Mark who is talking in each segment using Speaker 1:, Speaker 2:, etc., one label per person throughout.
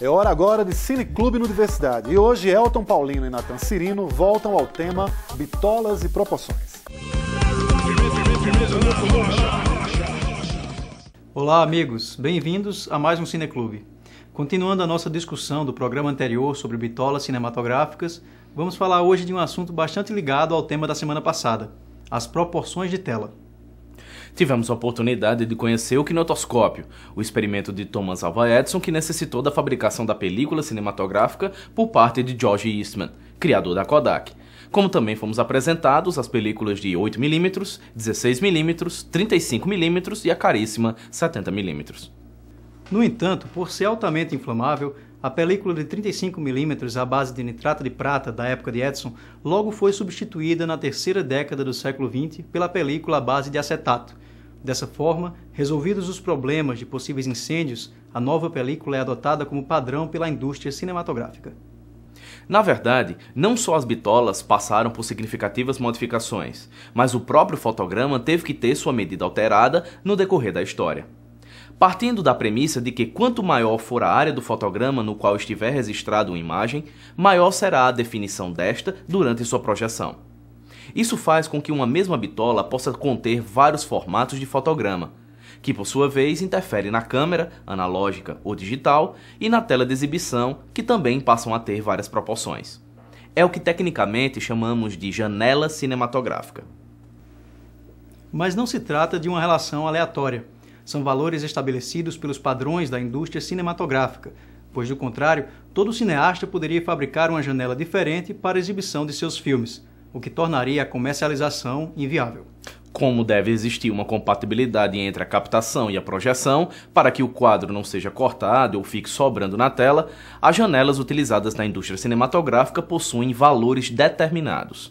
Speaker 1: É hora agora de Cine Clube no Diversidade. E hoje Elton Paulino e Nathan Cirino voltam ao tema Bitolas e Proporções.
Speaker 2: Olá, amigos. Bem-vindos a mais um Cine Clube. Continuando a nossa discussão do programa anterior sobre bitolas cinematográficas, vamos falar hoje de um assunto bastante ligado ao tema da semana passada: as proporções de tela
Speaker 1: tivemos a oportunidade de conhecer o kinetoscópio, o experimento de Thomas Alva Edison que necessitou da fabricação da película cinematográfica por parte de George Eastman, criador da Kodak. Como também fomos apresentados as películas de 8mm, 16mm, 35mm e a caríssima 70mm.
Speaker 2: No entanto, por ser altamente inflamável, a película de 35mm à base de nitrato de prata da época de Edison logo foi substituída na terceira década do século XX pela película à base de acetato, Dessa forma, resolvidos os problemas de possíveis incêndios, a nova película é adotada como padrão pela indústria cinematográfica.
Speaker 1: Na verdade, não só as bitolas passaram por significativas modificações, mas o próprio fotograma teve que ter sua medida alterada no decorrer da história. Partindo da premissa de que quanto maior for a área do fotograma no qual estiver registrada uma imagem, maior será a definição desta durante sua projeção. Isso faz com que uma mesma bitola possa conter vários formatos de fotograma, que por sua vez interfere na câmera, analógica ou digital, e na tela de exibição, que também passam a ter várias proporções. É o que tecnicamente chamamos de janela cinematográfica.
Speaker 2: Mas não se trata de uma relação aleatória. São valores estabelecidos pelos padrões da indústria cinematográfica, pois, do contrário, todo cineasta poderia fabricar uma janela diferente para a exibição de seus filmes o que tornaria a
Speaker 1: comercialização inviável. Como deve existir uma compatibilidade entre a captação e a projeção, para que o quadro não seja cortado ou fique sobrando na tela, as janelas utilizadas na indústria cinematográfica possuem valores determinados.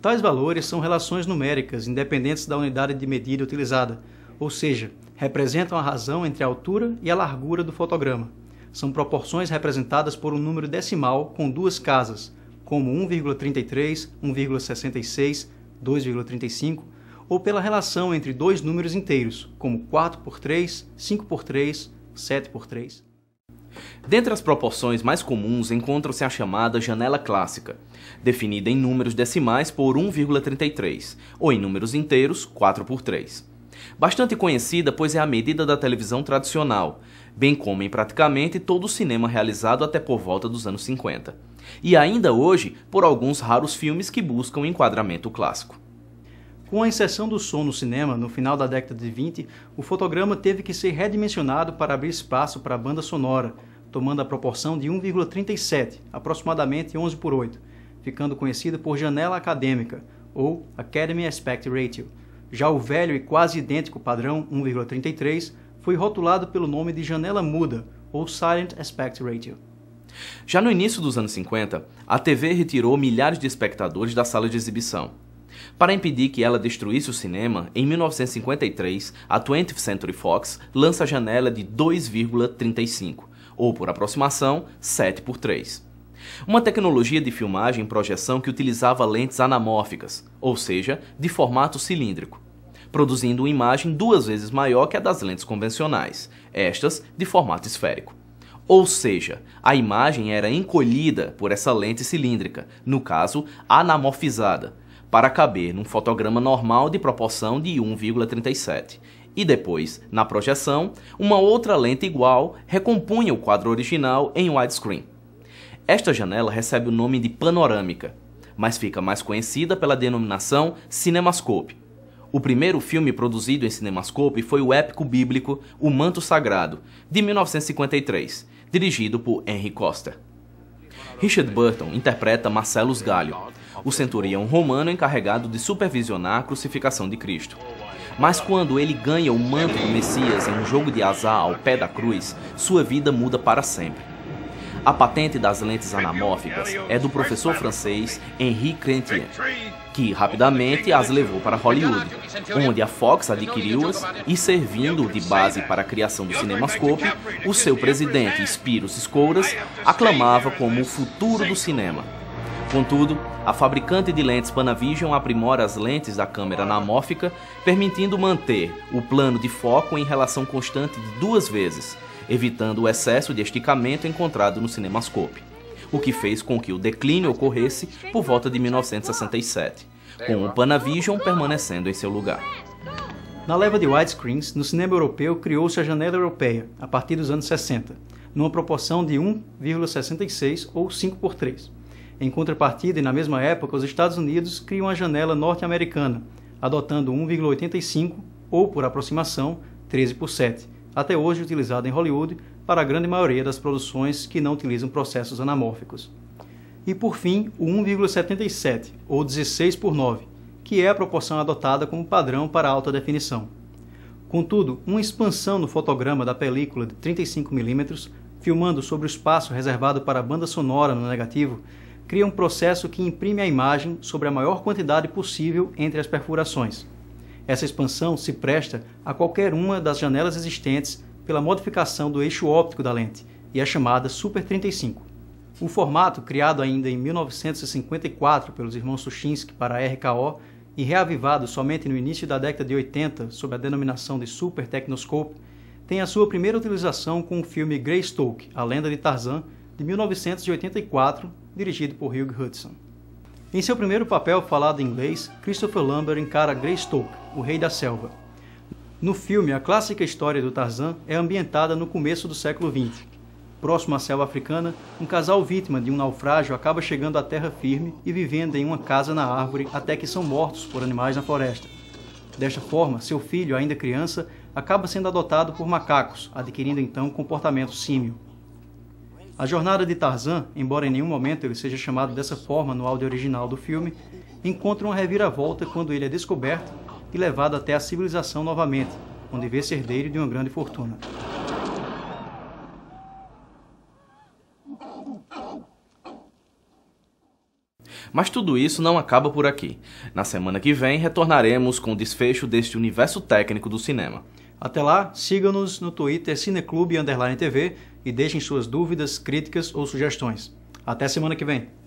Speaker 2: Tais valores são relações numéricas independentes da unidade de medida utilizada, ou seja, representam a razão entre a altura e a largura do fotograma. São proporções representadas por um número decimal com duas casas, como 1,33, 1,66, 2,35, ou pela relação entre dois números inteiros, como 4 por 3, 5 por 3, 7 por 3.
Speaker 1: Dentre as proporções mais comuns encontra se a chamada janela clássica, definida em números decimais por 1,33, ou em números inteiros, 4 por 3. Bastante conhecida, pois é a medida da televisão tradicional, bem como em praticamente todo o cinema realizado até por volta dos anos 50. E ainda hoje, por alguns raros filmes que buscam o enquadramento clássico.
Speaker 2: Com a inserção do som no cinema no final da década de 20, o fotograma teve que ser redimensionado para abrir espaço para a banda sonora, tomando a proporção de 1,37, aproximadamente 11 por 8, ficando conhecida por janela acadêmica, ou Academy Aspect Ratio, já o velho e quase idêntico padrão 1,33 foi rotulado pelo nome de janela muda, ou Silent Aspect Ratio.
Speaker 1: Já no início dos anos 50, a TV retirou milhares de espectadores da sala de exibição. Para impedir que ela destruísse o cinema, em 1953, a 20th Century Fox lança a janela de 2,35, ou por aproximação, 7 por 3. Uma tecnologia de filmagem e projeção que utilizava lentes anamórficas, ou seja, de formato cilíndrico produzindo uma imagem duas vezes maior que a das lentes convencionais, estas de formato esférico. Ou seja, a imagem era encolhida por essa lente cilíndrica, no caso, anamorfizada, para caber num fotograma normal de proporção de 1,37. E depois, na projeção, uma outra lente igual recompunha o quadro original em widescreen. Esta janela recebe o nome de panorâmica, mas fica mais conhecida pela denominação cinemascope, o primeiro filme produzido em Cinemascope foi o épico bíblico O Manto Sagrado, de 1953, dirigido por Henry Costa. Richard Burton interpreta Marcellus Gallio, o centurião romano encarregado de supervisionar a crucificação de Cristo. Mas quando ele ganha o manto do Messias em um jogo de azar ao pé da cruz, sua vida muda para sempre. A patente das lentes anamórficas é do professor francês Henri Chrétien, que rapidamente as levou para Hollywood, onde a Fox adquiriu-as e servindo de base para a criação do cinemascope, o seu presidente Spiros Scouras aclamava como o futuro do cinema. Contudo, a fabricante de lentes Panavision aprimora as lentes da câmera anamórfica, permitindo manter o plano de foco em relação constante de duas vezes, evitando o excesso de esticamento encontrado no cinemascope, o que fez com que o declínio ocorresse por volta de 1967, com o Panavision permanecendo em seu lugar.
Speaker 2: Na leva de widescreens, no cinema europeu criou-se a janela europeia, a partir dos anos 60, numa proporção de 1,66 ou 5 por 3. Em contrapartida, e na mesma época, os Estados Unidos criam a janela norte-americana, adotando 1,85 ou, por aproximação, 13 por 7, até hoje utilizada em Hollywood para a grande maioria das produções que não utilizam processos anamórficos. E por fim, o 1,77 ou 16 por 9, que é a proporção adotada como padrão para alta definição. Contudo, uma expansão no fotograma da película de 35mm, filmando sobre o espaço reservado para a banda sonora no negativo, cria um processo que imprime a imagem sobre a maior quantidade possível entre as perfurações. Essa expansão se presta a qualquer uma das janelas existentes pela modificação do eixo óptico da lente e é chamada Super 35. O formato, criado ainda em 1954 pelos irmãos Suchinski para a RKO e reavivado somente no início da década de 80 sob a denominação de Super Technoscope, tem a sua primeira utilização com o filme Greystoke, A Lenda de Tarzan, de 1984, dirigido por Hugh Hudson. Em seu primeiro papel falado em inglês, Christopher Lambert encara Greystoke, o Rei da Selva. No filme, a clássica história do Tarzan é ambientada no começo do século XX. Próximo à selva africana, um casal vítima de um naufrágio acaba chegando à terra firme e vivendo em uma casa na árvore até que são mortos por animais na floresta. Desta forma, seu filho, ainda criança, acaba sendo adotado por macacos, adquirindo então comportamento símio. A jornada de Tarzan, embora em nenhum momento ele seja chamado dessa forma no áudio original do filme, encontra uma reviravolta quando ele é descoberto e levado até a civilização novamente, onde vê ser herdeiro de uma grande fortuna.
Speaker 1: Mas tudo isso não acaba por aqui. Na semana que vem, retornaremos com o desfecho deste universo técnico do cinema. Até lá, siga nos no
Speaker 2: Twitter Cineclube TV e deixem suas dúvidas, críticas ou sugestões. Até semana que vem!